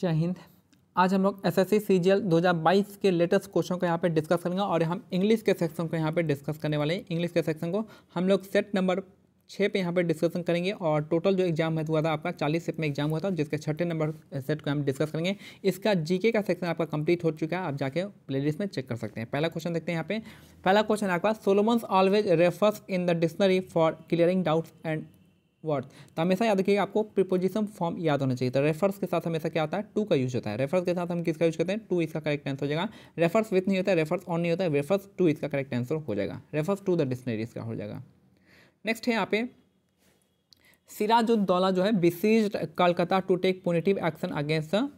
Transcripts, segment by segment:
जय हिंद आज हम लोग S S C C G L दो हज़ार बाईस के लेटेस्ट क्वेश्चन को यहाँ पे डिस्कस करेंगे और हम इंग्लिश के सेक्शन को यहाँ पे डिस्कस करने वाले हैं इंग्लिश के सेक्शन को हम लोग सेट नंबर छः पे यहाँ पे डिस्कशन करेंगे और टोटल जो एग्जाम है हुआ था आपका चालीस सेट में एग्जाम हुआ था जिसके छठे नंबर सेट को हम डिस्कस करेंगे इसका जीके का सेक्शन आपका कंप्लीट हो चुका है आप जाके प्लेलिस्ट में चेक कर सकते हैं पहला क्वेश्चन देखते हैं यहाँ पे पहला क्वेश्चन है आपका Solomon always refers in the dictionary for clearing doubts and words तो हमेशा याद रखिएगा आपको प्रिपोजिशन फॉर्म याद होना चाहिए तो रेफर्स के साथ हमेशा क्या आता है टू का यूज होता है रेफर्स के साथ हम किसका यूज करते हैं टू इसका करेक्ट आंसर हो जाएगा रेफर्स विथ नहीं होता है रेफर्स ऑन नहीं होता है रेफर्स टू इसका करेक्ट आंसर हो जाएगा रेफर्स टू द डिक्शनरी इसका हो जाएगा नेक्स्ट है यहाँ पे सिराजुद्दौला जो है besieges Calcutta to take punitive action against the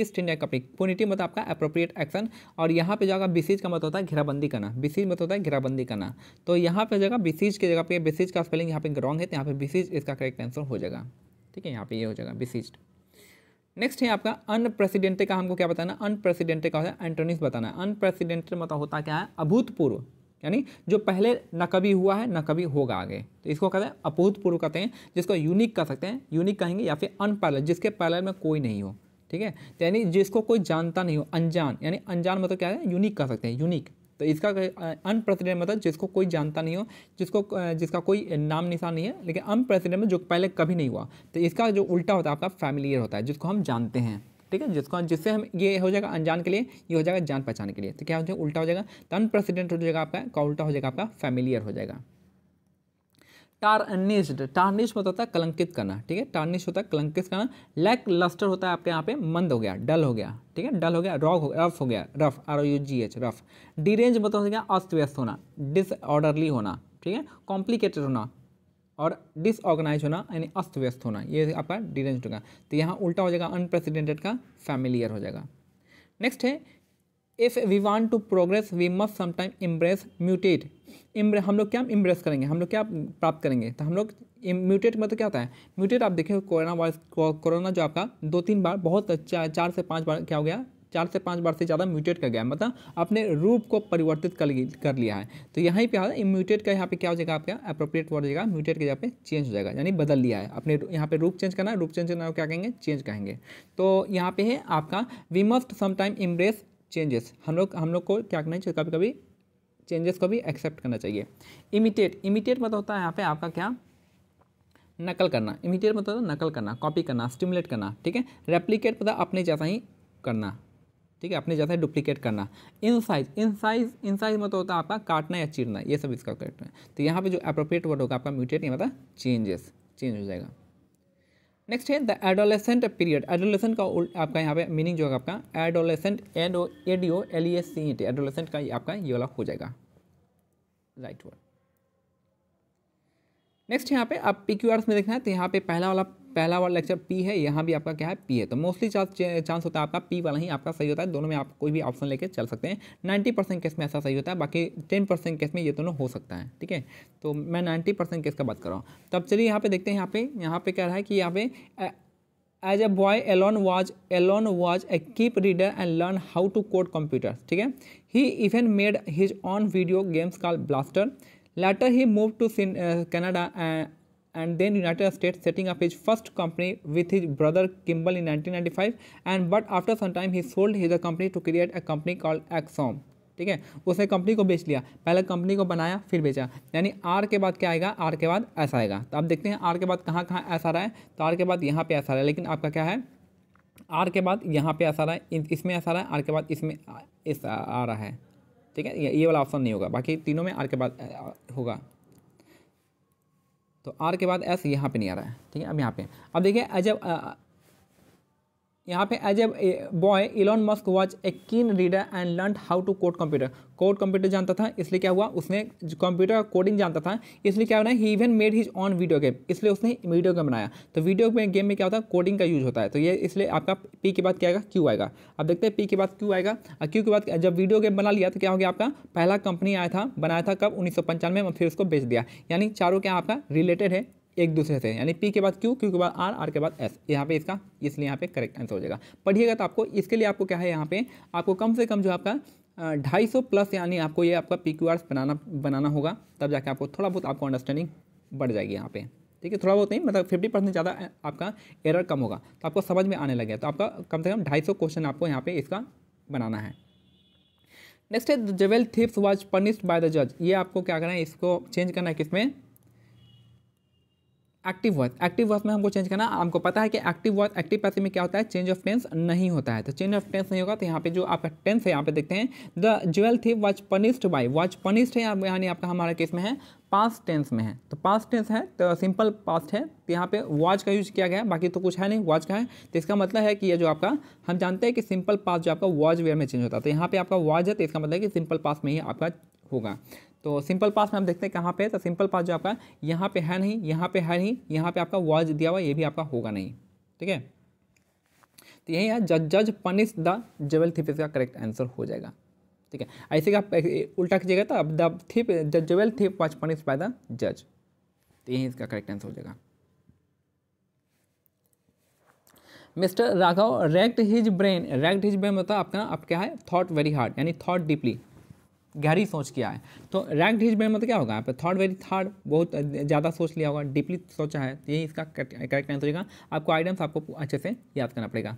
East India Company punitive मतलब आपका अप्रोप्रिएट एक्शन और यहाँ पे जो होगा का मतलब होता है घेराबंदी करना बीसीज मतलब होता है घेराबंदी करना तो यहाँ पे जगह बीसीज की जगह पे बीसीज का स्पेलिंग यहाँ पे रॉन्ग है तो यहाँ पे बीसीज इसका करेक्ट आंसर हो जाएगा ठीक है यहाँ पे ये यह हो जाएगा बीसीज नेक्स्ट है आपका अनप्रेसिडेंटे का हमको क्या बताना अनप्रेसिडेंटे का होता है एंटोनिस बताना अनप्रेसिडेंट मतलब होता क्या है अभूतपूर्व यानी जो पहले न कभी हुआ है न कभी होगा आगे तो इसको कहते हैं अभूतपूर्व कहते हैं जिसको यूनिक कह सकते हैं यूनिक कहेंगे या फिर अनपैरल जिसके पैरल में कोई नहीं हो ठीक है तो यानी जिसको कोई जानता नहीं हो अनजान यानी अनजान मतलब क्या है यूनिक कह सकते हैं यूनिक तो इसका अनप्रेसिडेंट मतलब जिसको कोई जानता नहीं हो जिसको जिसका कोई नाम निशान नहीं है लेकिन अनप्रेसिडेंट में मतलब जो पहले कभी नहीं हुआ तो इसका जो उल्टा होता है आपका फैमिलियर होता है जिसको हम जानते हैं ठीक है जिसको जिससे हम ये हो जाएगा अनजान के लिए ये हो जाएगा जान पहचान के लिए तो क्या हो जाएगा उल्टा हो जाएगा तो अनप्रेसिडेंट हो जाएगा आपका का उल्टा हो जाएगा आपका फैमिलियर हो जाएगा टार्निश्ड टार्निश मतलब होता है कलंकित करना ठीक है टार्निश होता है कलंकित करना लैक लस्टर होता है आपके यहाँ पे मंद हो गया डल हो गया ठीक है डल हो गया रॉक हो गया रफ हो गया rough R O U G H rough derange मतलब हो गया अस्त व्यस्त होना डिसऑर्डरली होना ठीक है कॉम्प्लिकेटेड होना और डिसऑर्गेनाइज होना यानी अस्त व्यस्त होना ये आपका डीरेंज होगा तो यहाँ उल्टा हो जाएगा अनप्रेसिडेंटेड का फैमिलियर हो जाएगा नेक्स्ट है if we want to progress we must sometime embrace mutate embrace हम लोग क्या इम्ब्रेस करेंगे हम लोग क्या प्राप्त करेंगे तो हम लोग म्यूटेट मतलब क्या होता है म्यूटेट आप देखें कोरोना वायरस कोरोना जो आपका दो तीन बार बहुत अच्छा चार से पाँच बार क्या हो गया चार से पाँच बार से ज़्यादा म्यूटेट कर गया मतलब अपने रूप को परिवर्तित कर कर लिया है तो यहीं पे म्यूटेट का यहाँ पे क्या हो जाएगा आपका अप्रोप्रिएट वर्ड हो जाएगा म्यूटेट के यहाँ पे चेंज हो जाएगा यानी बदल लिया है अपने यहाँ पे रूप चेंज करना है रूप चेंज करना क्या कहेंगे चेंज कहेंगे तो यहाँ पे है आपका we must sometime embrace changes हम लोग हम लोग को क्या करना चाहिए कभी कभी चेंजेस को भी एक्सेप्ट करना चाहिए इमिटेट इमिटेट मतलब होता है यहाँ पे आपका क्या नकल करना इमिटेट मतलब होता है नकल करना कॉपी करना स्टिमुलेट करना ठीक है रेप्लीकेट मतलब अपने जैसा ही करना ठीक है अपने जैसा ही डुप्लीकेट करना in size in size in size मतलब होता है आपका काटना या चीरना ये सब इसका करेक्ट है तो यहाँ पे जो अप्रोप्रिएट वर्ड होगा आपका म्यूटेट नहीं मतलब चेंजेस चेंज हो जाएगा नेक्स्ट है द एडोलेसेंट पीरियड एडोलेसेंट का आपका यहाँ पे मीनिंग जो होगा आपका adolescent A D O A D O L E S C T adolescent का आपका ये वाला हो जाएगा राइट वर्ड नेक्स्ट यहाँ पे आप पी क्यू आर्स में देखना है तो यहाँ पे पहला वाला पहला वाला लेक्चर पी है यहाँ भी आपका क्या है पी है तो मोस्टली चांस होता है आपका पी वाला ही आपका सही होता है दोनों में आप कोई भी ऑप्शन लेके चल सकते हैं नाइन्टी परसेंट केस में ऐसा सही होता है बाकी टेन परसेंट केस में ये दोनों हो सकता है ठीक है तो मैं नाइन्टी परसेंट केस का बात कर रहा हूँ तब चलिए यहाँ पे देखते हैं यहाँ पे यहाँ पे क्या रहा है कि यहाँ पे as a boy Elon was Elon was a keep reader and learn how to code computer ठीक है he even made his own video games call blaster later he move to Canada and then United States setting up his first company with his brother Kimball in 1995 and but after some time he sold his company to create a company called Axom ठीक है उसने company को बेच लिया पहले company को बनाया फिर बेचा यानी आर के बाद क्या आएगा आर के बाद ऐसा आएगा तो आप देखते हैं आर के बाद कहाँ कहाँ ऐसा रहा है तो आर के बाद यहाँ पे ऐसा रहा है लेकिन आपका क्या है आर के बाद यहाँ पे ऐसा रहा है इसमें ऐसा रहा है आर के बाद इसमें इस आ रहा है ठीक है ये वाला ऑप्शन नहीं होगा बाकी तीनों में आर के बाद होगा तो आर के बाद एस यहाँ पे नहीं आ रहा है ठीक है अब यहाँ पे अब देखिए जब यहाँ पे as a boy Elon Musk was a keen reader and learn how to code computer code computer जानता था इसलिए क्या हुआ उसने कंप्यूटर कोडिंग जानता था इसलिए क्या होना ही even made his own video game इसलिए उसने वीडियो गेम बनाया तो वीडियो में गेम में क्या होता है कोडिंग का यूज होता है तो ये इसलिए आपका पी के बाद क्या आएगा क्यू आएगा अब देखते हैं पी के बाद क्यू आएगा और क्यू के बाद जब वीडियो गेम बना लिया तो क्या हो गया आपका पहला कंपनी आया था बनाया था कब उन्नीस में फिर उसको बेच दिया यानी चारों क्या आपका रिलेटेड है एक दूसरे से यानी पी के बाद क्यू क्यू के बाद आर आर के बाद एस यहाँ पे इसका इसलिए यहाँ पे करेक्ट आंसर हो जाएगा पढ़िएगा तो आपको इसके लिए आपको क्या है यहाँ पे आपको कम से कम जो आपका ढाई सौ प्लस यानी आपको ये आपका पी क्यू आर बनाना बनाना होगा तब जाके आपको थोड़ा बहुत आपको अंडरस्टैंडिंग बढ़ जाएगी यहाँ पे ठीक है थोड़ा बहुत नहीं मतलब फिफ्टी परसेंट ज़्यादा आपका एरर कम होगा तो आपको समझ में आने लगे तो आपका कम से कम ढाई सौ क्वेश्चन आपको यहाँ पे इसका बनाना है नेक्स्ट है jewel thieves was punished by the जज ये आपको क्या करना है इसको चेंज करना है किसमें एक्टिव वर्थ एक्टिव वर्थ में हमको चेंज करना आपको पता है कि एक्टिव वर्थ एक्टिव पैसे में क्या होता है चेंज ऑफ टेंस नहीं होता है तो चेंज ऑफ टेंस नहीं होगा तो यहाँ पे जो आपका टेंस है यहाँ पे देखते हैं the jewel thief was punished by was punished है यानी आपका हमारा केस में है पास्ट टेंस में है तो पास्ट टेंस है तो सिंपल पास्ट है तो यहाँ पे वॉच का यूज किया गया है बाकी तो कुछ है नहीं वॉच का है तो इसका मतलब है कि ये जो आपका हम जानते हैं कि सिंपल पास्ट जो आपका वॉच वेयर में चेंज होता है तो यहाँ पे आपका वॉच है तो इसका मतलब है कि सिंपल पास्ट में ही आपका होगा तो सिंपल पास में आप देखते हैं कहाँ पे है तो सिंपल पास जो आपका यहाँ पे है नहीं यहाँ पे है नहीं यहाँ पे आपका वॉज दिया हुआ ये भी आपका होगा नहीं ठीक है तो यही है जज जज पनिश द जेवल थिप इसका करेक्ट आंसर हो जाएगा ठीक है ऐसे का उल्टा कीजिएगा तो अब the thief jewel thief was punish by the जज तो यही इसका करेक्ट आंसर हो जाएगा mister Raghav racked his brain racked his brain मतलब आपका आप क्या है थॉट वेरी हार्ड यानी थॉट डीपली गहरी सोच किया है तो रैंक हिज में मतलब क्या होगा यहाँ पे थर्ड वेरी थर्ड बहुत ज़्यादा सोच लिया होगा डीपली सोचा है तो यही इसका करेक्ट आंसर होगा आपको आइटम्स आपको अच्छे से याद करना पड़ेगा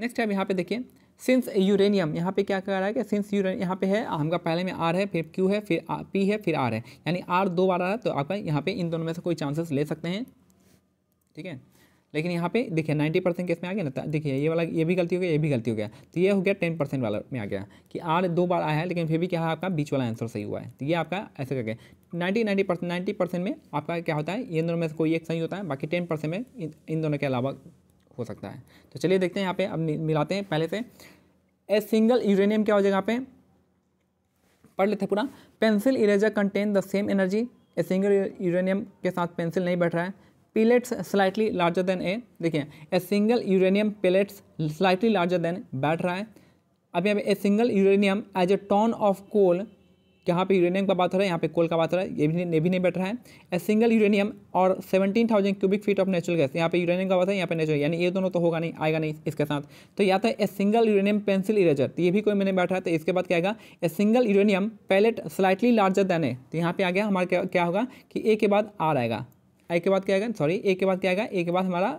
नेक्स्ट अब यहाँ पे देखिए सिंस यूरेनियम यहाँ पे क्या कह रहा है कि सिंस यूरेन यहाँ पे है हमका पहले में आर है फिर क्यू है फिर पी है फिर आर है यानी आर दो बार आ रहा है तो आपका यहाँ पे इन दोनों में से कोई चांसेस ले सकते हैं ठीक है लेकिन यहाँ पे देखिए नाइन्टी परसेंट केस में आ गया ना देखिए ये वाला ये भी गलती हो गया ये भी गलती हो गया तो ये हो गया टेन परसेंट वाला में आ गया कि आर दो बार आया है लेकिन फिर भी क्या है आपका बीच वाला आंसर सही हुआ है तो ये आपका ऐसे करके ninety ninety percent ninety percent में आपका क्या होता है ये दोनों में से कोई एक सही होता है बाकी टेन परसेंट में इन दोनों के अलावा हो सकता है तो चलिए देखते हैं यहाँ पे अब मिलाते हैं पहले से ए सिंगल यूरेनियम क्या हो जाएगा यहाँ पे पढ़ लेते हैं पूरा pencil eraser contain the same energy a single uranium के साथ पेंसिल नहीं बैठ रहा है pellets slightly larger than a देखिए a single uranium pellets slightly larger than बैठ रहा है अब यहाँ पे a single uranium as a ton of coal यहाँ पे यूरेनियम का बात हो रहा है यहाँ पे कोल का बात हो रहा है ये भी ये भी नहीं बैठ रहा है ए सिंगल यूरेनियम और seventeen thousand cubic feet of natural gas यहाँ पे यूरेनियम का बात है यहाँ पे नेचुरल यानी ये दोनों तो होगा नहीं आएगा नहीं इसके साथ तो या था a single uranium pencil eraser तो ये भी कोई मैंने बैठा है तो इसके बाद क्या आएगा a single uranium pellet slightly larger than a तो यहाँ पे आ गया हमारा क्या, क्या होगा कि ए के बाद आर आएगा आई के बाद क्या आएगा सॉरी ए के बाद क्या आएगा ए के बाद हमारा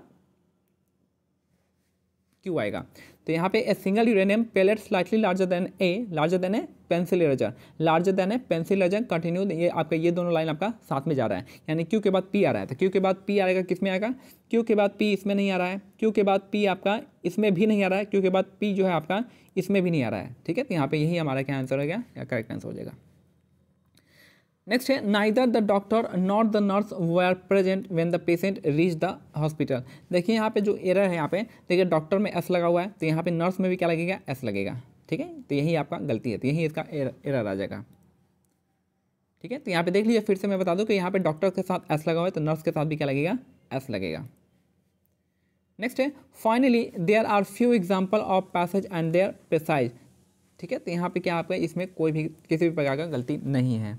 क्यू आएगा तो यहाँ पे a single uranium pellet slightly larger than a larger than a pencil eraser larger than a pencil eraser continue ये आपका ये दोनों लाइन आपका साथ में जा रहा है यानी क्यू के बाद पी आ रहा है तो क्यू के बाद पी आएगा किस में आएगा क्यू के बाद पी इसमें नहीं आ रहा है क्यू के बाद पी आपका इसमें भी नहीं आ रहा है क्यू के बाद पी जो है आपका इसमें भी नहीं आ रहा है ठीक है तो यहाँ पर यही हमारा क्या आंसर हो गया या करेक्ट आंसर हो जाएगा नेक्स्ट है neither the doctor not the nurse were present when the patient reach the hospital देखिए यहाँ पे जो एरर है यहाँ पे देखिए डॉक्टर में एस लगा हुआ है तो यहाँ पे नर्स में भी क्या लगेगा एस लगेगा ठीक है तो यही आपका गलती है तो यही इसका एरर आ जाएगा ठीक है तो यहाँ पे देख लीजिए फिर से मैं बता दूँ कि यहाँ पे डॉक्टर के साथ एस लगा हुआ है तो नर्स के साथ भी क्या लगेगा एस लगेगा नेक्स्ट है finally there are few example of passage and their precis ठीक है तो यहाँ पे क्या आपका इसमें कोई भी किसी भी प्रकार का गलती नहीं है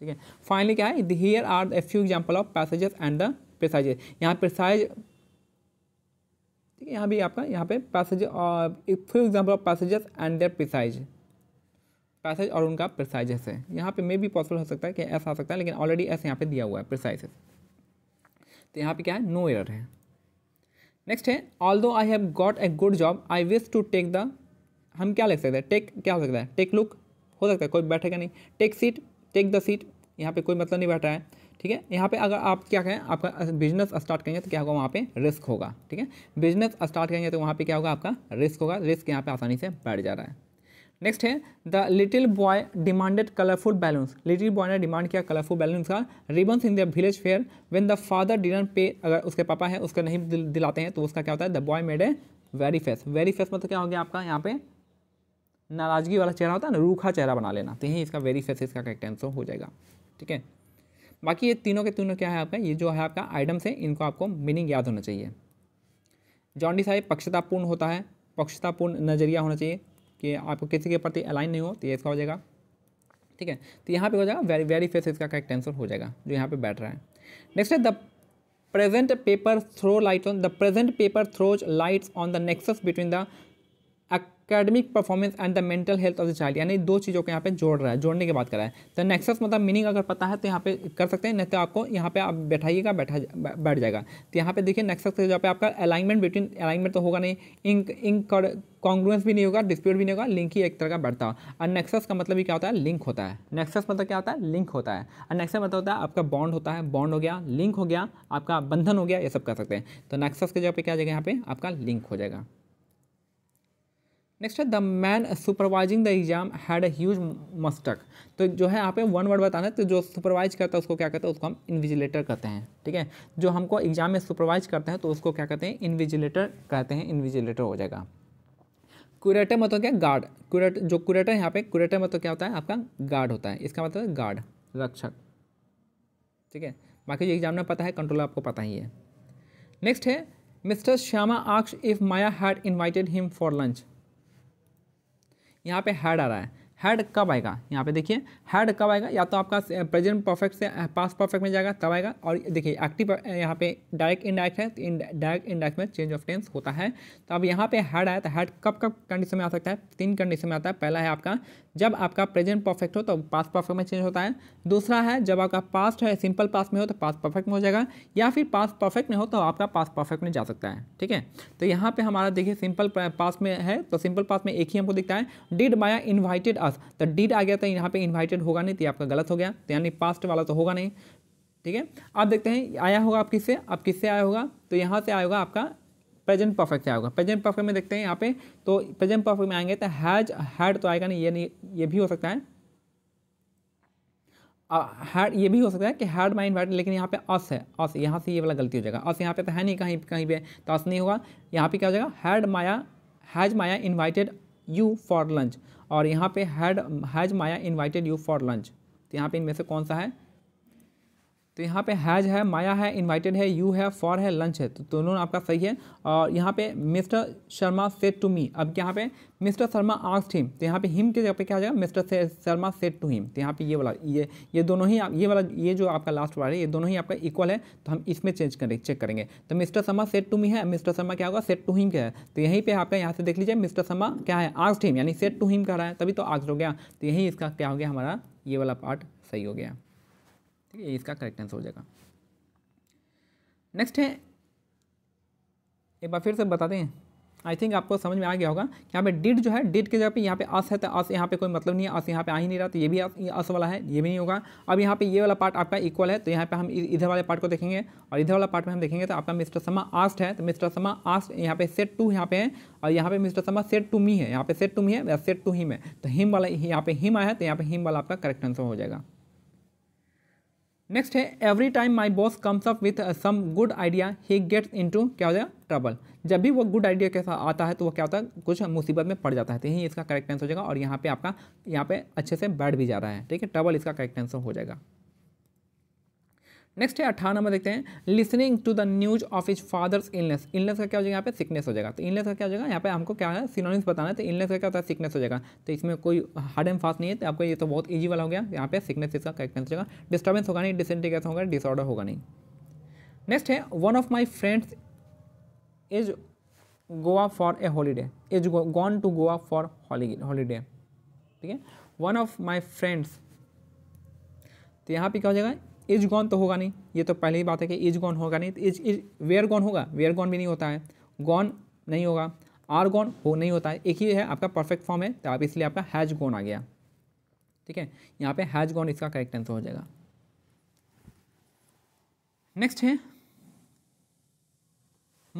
ठीक है फाइनली क्या है here are a few example of passages and the precises यहाँ प्रेसाइज ठीक है यहाँ भी आपका यहाँ पे passage few example of passages and their precis passage और उनका प्रिसाइजेस है यहाँ पे मे भी पॉसिबल हो सकता है कि ऐसा आ सकता है लेकिन ऑलरेडी एस यहाँ पे दिया हुआ है प्रिसाइजेस तो यहाँ पे क्या है नो एयर है नेक्स्ट है although I have got a good job I wish to take the हम क्या लिख सकते हैं टेक क्या हो सकता है टेक लुक हो सकता है कोई बैठेगा नहीं take seat take the seat यहाँ पे कोई मतलब नहीं बैठा है ठीक है यहाँ पे अगर आप क्या कहें आपका बिजनेस स्टार्ट करेंगे तो क्या होगा वहाँ पे रिस्क होगा ठीक है बिजनेस स्टार्ट करेंगे तो वहाँ पे क्या होगा आपका रिस्क होगा रिस्क यहाँ पे आसानी से बैठ जा रहा है नेक्स्ट है the little boy demanded colourful balloons little boy ने डिमांड किया कलरफुल बैलून्स का ribbons in the village fair when the father dinner पे अगर उसके पापा है उसके नहीं दिलाते हैं तो उसका क्या होता है the boy made a very face very face मतलब क्या हो गया आपका यहाँ पे नाराज़गी वाला चेहरा होता है ना रूखा चेहरा बना लेना तो यही इसका वेरी फेस इसका करेक्ट आंसर हो जाएगा ठीक है बाकी ये तीनों के तीनों क्या है आपका ये जो है आपका आइटम्स है इनको आपको मीनिंग याद होना चाहिए जॉन्डिस आई पक्षतापूर्ण होता है पक्षतापूर्ण नज़रिया होना चाहिए कि आपको किसी के प्रति अलाइन नहीं हो तो ये इसका हो जाएगा ठीक है तो यहाँ पे हो जाएगा वेरी वेरी फेस इसका करेक्ट आंसर हो जाएगा जो यहाँ पे बैठ रहा है नेक्स्ट है the present paper throw light on the present paper throws lights on the nexus between the academic performance and the mental health of the child यानी दो चीज़ों को यहाँ पे जोड़ रहा है जोड़ने की बात कर रहा है तो नेक्सस मतलब मीनिंग अगर पता है तो यहाँ पे कर सकते हैं नहीं तो आपको यहाँ पे आप बैठाइएगा बैठा बैठ जाएगा तो यहाँ पे देखिए नेक्सस के जहाँ पे आपका अलाइनमेंट बिटवीन अलाइनमेंट तो होगा नहीं इंक इंक कॉन्ग्रुएंस भी नहीं होगा डिस्प्यूट भी नहीं होगा लिंक ही एक तरह का बढ़ता मतलब है और नेक्सस का मतलब क्या होता है लिंक होता है नेक्सस मतलब क्या होता है लिंक होता है और नेक्सस मतलब होता है आपका बॉन्ड होता है बॉन्ड हो गया लिंक हो गया आपका बंधन हो गया ये सब कर सकते हैं तो नेक्सस के जगह पे क्या जाएगा यहाँ पे आपका लिंक हो जाएगा नेक्स्ट है the man supervising the exam had a huge mistake तो जो है यहाँ पे वन वर्ड बताना है तो जो सुपरवाइज करता है उसको क्या कहते हैं उसको हम इन्विजिलेटर कहते हैं ठीक है जो हमको एग्जाम में सुपरवाइज करते हैं तो उसको क्या कहते हैं इन्विजिलेटर कहते हैं इन्विजिलेटर हो जाएगा क्यूरेटर मतलब क्या गार्ड क्यूरेटर जो कुरेटर यहाँ पे क्यूरेटर मतलब क्या होता है आपका गार्ड होता है इसका मतलब गार्ड रक्षक ठीक है बाकी जो एग्जाम में पता है कंट्रोल आपको पता ही है नेक्स्ट है मिस्टर श्यामा आक्ष if Maya had invited him for lunch यहाँ पे हैड आ रहा है हैड कब आएगा यहाँ पे देखिए हैड कब आएगा या तो आपका प्रेजेंट परफेक्ट से पास परफेक्ट में जाएगा तब आएगा और देखिए एक्टिव यहाँ पे डायरेक्ट इनडायरेक्ट है तो इन डायरेक्ट इनडायरेक्ट में चेंज ऑफ टेंस होता है तो अब यहाँ पे हैड आया तो हैड कब कब कंडीशन में आ सकता है तीन कंडीशन में आता है पहला है आपका जब आपका प्रेजेंट परफेक्ट हो तो पास्ट परफेक्ट में चेंज होता है दूसरा है जब आपका पास्ट है सिंपल पास्ट में हो तो पास्ट परफेक्ट में हो जाएगा या फिर पास्ट परफेक्ट में हो तो आपका पास्ट परफेक्ट में जा सकता है ठीक है तो यहाँ पे हमारा देखिए सिंपल पास्ट में है तो सिंपल पास्ट में एक ही हमको दिखता है डिड माया इन्वाइटेड अस तो डिड आ गया तो यहाँ पर इन्वाइटेड होगा नहीं तो आपका गलत हो गया तो यानी पास्ट वाला तो होगा नहीं ठीक है आप देखते हैं आया होगा आप किससे आप किससे आया होगा तो यहाँ से आया होगा आपका प्रेजेंट परफेक्ट क्या होगा प्रेजेंट परफेक्ट में देखते हैं यहाँ पे तो प्रेजेंट परफेक्ट में आएंगे तो हैज हैड तो आएगा नहीं ये नहीं ये भी हो सकता है हैड ये भी हो सकता है कि हैड माई इन्वाइटेड लेकिन यहाँ पे अस है अस यहाँ से ये वाला गलती हो जाएगा अस यहाँ पे तो है नहीं कहीं कहीं पे तो अस नहीं होगा यहाँ पे क्या हो जाएगा had Maya has Maya invited you for lunch और यहाँ पे had has Maya invited you for lunch तो यहाँ पे इनमें से कौन सा है तो यहाँ पे हैज़ है माया है इनवाइटेड है यू है फॉर है लंच है तो दोनों आपका सही है और यहाँ पे mister Sharma said to me अब यहाँ पे मिस्टर शर्मा आस्ट हिम तो यहाँ पे हिम के जगह पे क्या हो जाएगा mister Sharma said to him तो यहाँ पे ये वाला ये ये दोनों ही ये वाला ये जो आपका लास्ट वाला है ये दोनों ही आपका इक्वल है तो हम इसमें चेंज करें चेक करेंगे तो mister Sharma said to me है मिस्टर शर्मा क्या होगा सेट टू हिम क्या है तो यहीं पर आपका यहाँ से देख लीजिए मिस्टर शर्मा क्या है आस्ट हिम यानी सेट टू हिम कह रहा है तभी तो आस्ट हो गया तो यहीं इसका क्या हो गया हमारा ये वाला पार्ट सही हो गया ठीक है ये इसका करेक्ट आंसर हो जाएगा नेक्स्ट है एक बार फिर से बताते हैं आई थिंक आपको समझ में आ गया होगा कि यहाँ पे डिड जो है डिड के जगह पे यहाँ पे अस है तो अस यहाँ पे कोई मतलब नहीं है अस यहाँ पे आ ही नहीं रहा तो ये भी अस वाला है ये भी नहीं होगा अब यहाँ पे ये वाला पार्ट आपका इक्वल है तो यहाँ पे हम इधर वाले पार्ट को देखेंगे और इधर वाला पार्ट में हम देखेंगे तो आपका मिस्टर समा आस्ट है तो मिस्टर समा आस्ट यहाँ पे सेट टू यहाँ पे है और यहाँ पे मिस्टर समा सेट टू मी है यहाँ पे सेट टू मी है या सेट टू हिम है तो हिम वाला यहाँ पे हिम आया है तो यहाँ पे हिम वाला आपका करेक्ट आंसर हो जाएगा नेक्स्ट है every time my boss comes up with some good idea he gets into क्या हो जाए ट्रबल जब भी वो गुड आइडिया के साथ आता है तो वो क्या होता है कुछ मुसीबत में पड़ जाता है तो यही इसका करेक्ट आंसर हो जाएगा और यहाँ पे आपका यहाँ पे अच्छे से बैठ भी जा रहा है ठीक है ट्रबल इसका करेक्ट आंसर हो जाएगा नेक्स्ट है अठारह नंबर देखते हैं listening to the news of his father's illness illness का क्या हो जाएगा यहाँ पे सिकनेस हो जाएगा तो इलनेस का क्या हो जाएगा यहाँ पे हमको क्या है सिनोनिम्स बताना है तो इलनेस का क्या होता है सिकनेस हो जाएगा तो इसमें कोई हार्ड एंड फास्ट नहीं है तो आपको ये तो बहुत ईजी वाला हो गया यहाँ पे सिकनेस इसका करेक्ट आंसर हो जाएगा डिस्टर्बेंस होगा नहीं डिसइंटीग्रेशन होगा डिसऑर्डर होगा नहीं नेक्स्ट है one of my friends is Goa for a holiday is gone to Goa for holiday ठीक है वन ऑफ माई फ्रेंड्स तो यहाँ पे क्या हो जाएगा इज गॉन तो होगा नहीं ये तो पहले ही बात है कि इज गॉन होगा नहीं तो इज इज वेयर गॉन होगा वेयर गॉन भी नहीं होता है गॉन नहीं होगा आर गॉन हो नहीं होता है एक ही है आपका परफेक्ट फॉर्म है तो आप इसलिए आपका हैज गॉन आ गया ठीक है यहाँ पे हैज गॉन इसका करेक्ट आंसर हो जाएगा नेक्स्ट है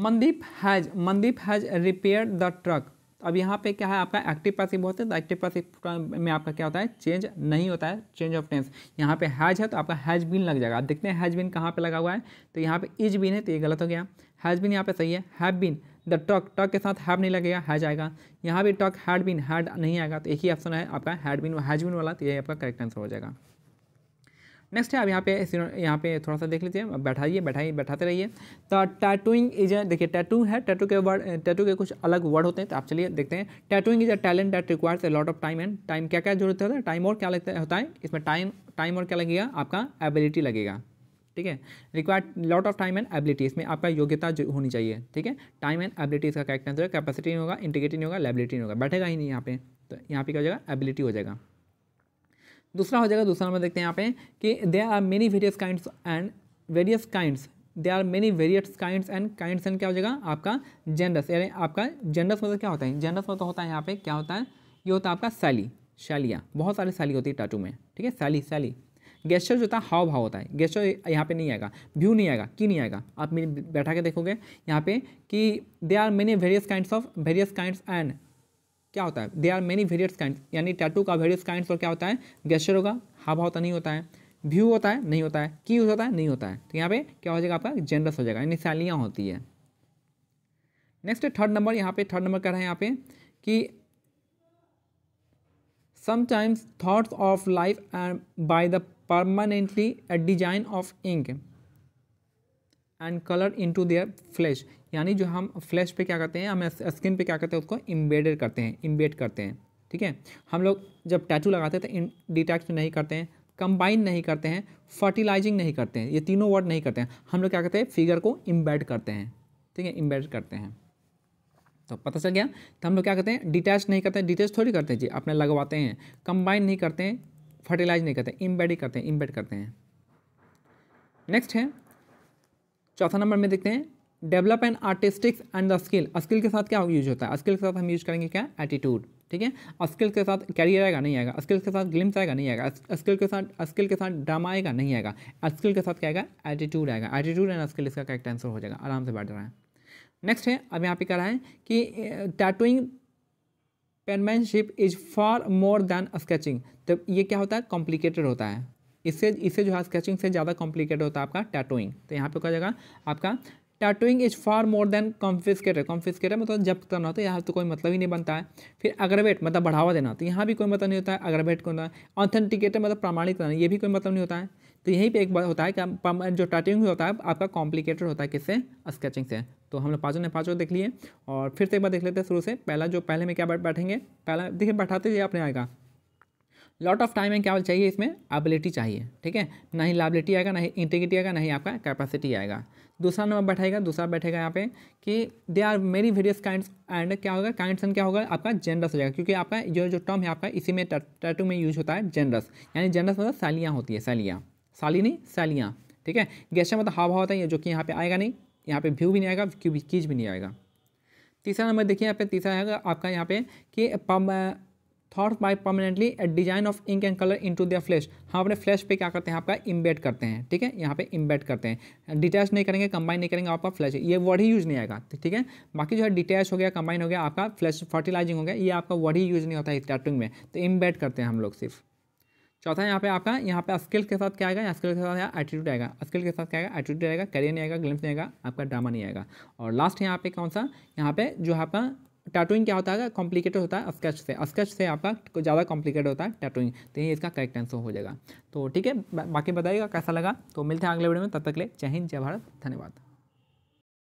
Mandeep has Mandeep has repair the truck अब यहाँ पे क्या है आपका एक्टिव पैसिव बहुत है तो एक्टिव पैसिव में आपका क्या होता है चेंज नहीं होता है चेंज ऑफ टेंस यहाँ पे हैज है तो आपका हैज बिन लग जाएगा आप देखते हैं हैज बिन कहाँ पे लगा हुआ है तो यहाँ पे इज बिन है तो ये गलत हो गया हैज बिन यहाँ पे सही है have been the talk talk के साथ हैव नहीं लगेगा हैज आएगा यहाँ भी टॉक हैड बिन हैड नहीं आएगा तो एक ही ऑप्शन है आपका हैड बिन हैज बिन वाला तो ये आपका करेक्ट आंसर हो जाएगा नेक्स्ट है आप यहाँ पे यहाँ पे थोड़ा सा देख लीजिए हैं बैठाइए बैठाइए बैठाते रहिए तो टैटूइंग इज देखिए टैटू है टैटू के वर्ड टैटू के कुछ अलग वर्ड होते हैं तो आप चलिए देखते हैं tattooing is a talent that requires a lot of time and time क्या क्या जरूरत होता है टाइम और क्या लगता होता है इसमें टाइम टाइम और क्या लगेगा आपका एबिलिटी लगेगा ठीक है require lot of time and ability इसमें आपका योग्यता होनी चाहिए ठीक है टाइम एंड एबिलिटी इसका कैक्टर कैपेसिटी नहीं होगा इंटीग्रिटी नहीं होगा लेबिलिटी नहीं होगा बैठेगा ही नहीं यहाँ पे तो यहाँ पे क्या हो जाएगा एबिलिटी हो जाएगा दूसरा हो जाएगा दूसरा नंबर देखते हैं यहाँ पे कि there are many various kind and various kinds they are many various kinds and kinds and क्या हो जाएगा आपका जेंडस यानी आपका जेंडस मतलब क्या होता है जेंडस मतलब होता है यहाँ पे क्या होता है ये होता है आपका सैली शैलिया बहुत सारी शैली होती है टाटू में ठीक है सैली सैली गेस्टर जो होता है हाव भाव होता है गेस्टर यहाँ पे नहीं आएगा व्यू नहीं आएगा की नहीं आएगा आप मेरी बैठा के देखोगे यहाँ पे कि they are many various kinds of various kinds and क्या होता है they are many various kind यानी टैटू का वेरियस काइंड और क्या होता है गेस्चर होगा हाव भाव तो नहीं होता है व्यू होता है नहीं होता है की होता है नहीं होता है तो यहाँ पे क्या हो जाएगा आपका जेनरस हो जाएगा यानी सैलियाँ होती है नेक्स्ट थर्ड नंबर यहाँ पे थर्ड नंबर कह रहे हैं यहाँ पे कि sometimes thoughts of life and by the permanently a design of ink and colour into their flash यानी जो हम फ्लैश पे क्या करते हैं हम स्किन पे क्या करते हैं उसको इम्बेडेड करते हैं इम्बेड करते हैं ठीक है हम लोग जब टैटू लगाते हैं तो डिटैक्ट नहीं करते हैं कंबाइन नहीं करते हैं फर्टिलाइजिंग नहीं करते हैं ये तीनों वर्ड नहीं करते हैं हम लोग क्या करते हैं फिगर को इम्बेड करते हैं ठीक है इम्बेड करते हैं तो पता चल गया तो हम लोग क्या करते हैं डिटैच नहीं करते हैं डिटैच थोड़ी करते हैं जी अपने लगवाते हैं कंबाइन नहीं करते हैं फर्टिलाइज नहीं करते इम्बेड ही करते हैं इम्बेड करते हैं नेक्स्ट है चौथा नंबर में देखते हैं develop and artistics and the skill skill के साथ क्या यूज होता है स्किल के साथ हम यूज करेंगे क्या एटीट्यूड ठीक है स्किल के साथ कैरियर आएगा नहीं आएगा स्किल के साथ ग्लिम्स आएगा नहीं आएगा स्किल के साथ स्किल के साथ ड्रामा आएगा नहीं आएगा स्किल के साथ क्या आएगा एटीट्यूड आएगा एटीट्यूड एंड स्किल इसका करेक्ट आंसर हो जाएगा आराम से बैठ रहा है नेक्स्ट है अब यहाँ पे कह रहा है कि tattooing penmanship is far more than sketching तो ये क्या होता है कॉम्प्लिकेटेड होता है इससे इससे जो है स्केचिंग से ज़्यादा कॉम्प्लिकेट होता है आपका टैटोइंग तो यहाँ पे क्या जाएगा आपका टैटोइंग इज फार मोर देन कॉम्फिस्केटर कॉम्फिस्केटर मतलब जब करना होता तो है यहाँ तो कोई मतलब ही नहीं बनता है फिर अग्रवेट मतलब बढ़ावा देना तो यहाँ भी कोई मतलब नहीं होता है अग्रवेट को होता ऑथेंटिकेटर मतलब प्रमाणित करना ये भी कोई मतलब नहीं होता है तो यहीं पे एक बात होता है कि जो टैटोइंग होता है आपका कॉम्प्लिकेटेड होता है किससे स्केचिंग से तो हम लोग पाँचों ने पाँचों देख लिए और फिर से एक बार देख लेते हैं शुरू से पहला जो पहले में क्या बैठेंगे पहला देखिए बैठाते ही अपने आएगा लॉट ऑफ टाइम एंड क्या चाहिए इसमें एबिलिटी चाहिए ठीक है ना ही लाइबिलिटी आएगा ना ही इंटीग्रिटी आएगा ना ही आपका कैपेसिटी आएगा दूसरा नंबर बैठेगा दूसरा बैठेगा यहाँ पे कि they are many various kinds and क्या होगा काइंड एंड क्या होगा आपका जेनरस हो जाएगा क्योंकि आपका जो जो टर्म है आपका इसी में टैटू में यूज होता है जेंडरस यानी जेनरस मतलब सैलियाँ होती है सैलियाँ सालिनी सैलियाँ ठीक है गैसा मतलब हाव हाव होता है जो कि यहाँ पर आएगा नहीं यहाँ पर व्यू भी नहीं आएगा कीज भी नहीं आएगा तीसरा नंबर देखिए यहाँ पे तीसरा आएगा आपका यहाँ पे कि thought by permanently at design of ink and colour to their flash हम अपने फ्लैश पे क्या करते हैं आपका इम्बेड करते हैं ठीक है यहाँ पे इम्बेड करते हैं डिटैच नहीं करेंगे कंबाइन नहीं करेंगे आपका फ्लैश ये वर्ड ही यूज़ नहीं आएगा ठीक है बाकी जो है डिटैच हो गया कंबाइन हो गया आपका फ्लैश फर्टिलाइजिंग हो गया ये आपका वर्ड ही यूज़ नहीं होता है स्टार्टिंग में तो इम्बेड करते हैं हम लोग सिर्फ चौथा यहाँ पे आपका यहाँ पे स्किल के साथ क्या आएगा स्किल के साथ एटीट्यूड आएगा स्किल के साथ क्या आएगा एटीट्यूड आएगा करियर नहीं आएगा ग्लिम्स नहीं आएगा आपका ड्रामा नहीं आएगा और लास्ट यहाँ पे कौन सा यहाँ पे जो आपका टैटूइंग क्या होता है कॉम्प्लिकेटेड होता है स्केच से स्केच से आपका ज़्यादा कॉम्प्लिकेटेड होता है टैटूइंग तो ये इसका करेक्ट आंसर हो जाएगा तो ठीक है बाकी बताइएगा कैसा लगा तो मिलते हैं अगले वीडियो में तब तक ले जय हिंद जय भारत धन्यवाद